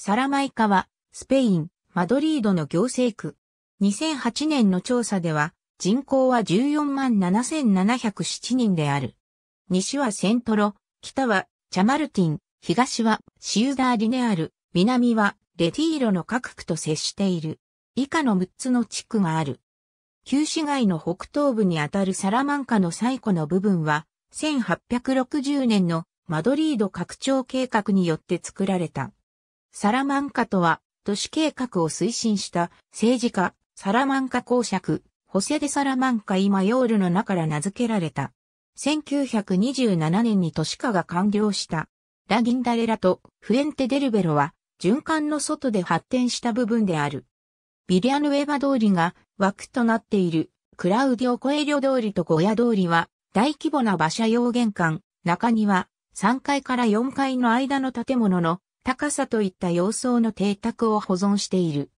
サラマイカは、スペイン、マドリードの行政区。2008年の調査では、人口は14万7707人である。西はセントロ、北はチャマルティン、東はシウダーリネアル、南はレティーロの各区と接している。以下の6つの地区がある。旧市街の北東部にあたるサラマンカの最古の部分は、1860年のマドリード拡張計画によって作られた。サラマンカとは、都市計画を推進した政治家、サラマンカ公爵、ホセデ・サラマンカ・イマヨールの名から名付けられた。1927年に都市化が完了した。ラギンダレラとフエンテ・デルベロは、循環の外で発展した部分である。ビリアヌエバ通りが枠となっている、クラウディオ・コエリョ通りとゴヤ通りは、大規模な馬車用玄関、中庭、3階から4階の間の建物の高さといった様相の邸宅を保存している。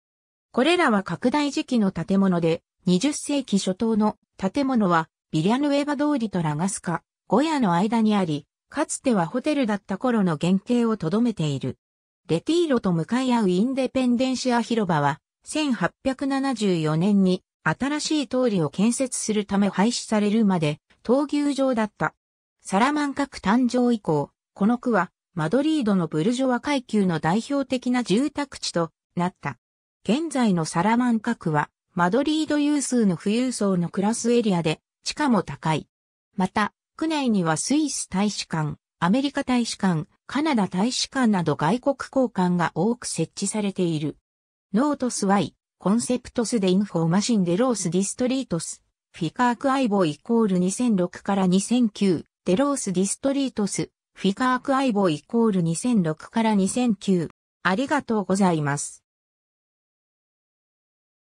これらは拡大時期の建物で、20世紀初頭の建物はビリャヌエバ通りとラガスカ、ゴヤの間にあり、かつてはホテルだった頃の原型を留めている。レティーロと向かい合うインデペンデンシア広場は、1874年に新しい通りを建設するため廃止されるまで闘牛場だった。サラマンカ区誕生以降、この区はマドリードのブルジョワ階級の代表的な住宅地となった。現在のサラマンカ区は、マドリード有数の富裕層のクラスエリアで、地価も高い。また、区内にはスイス大使館、アメリカ大使館、カナダ大使館など外国公館が多く設置されている。ノートスワイ、コンセプトスデインフォーマシンデロースディストリートス、フィカークアイボイコール2006から2009、デロースディストリートス、フィカークアイボイコール2006から2009。ありがとうございます。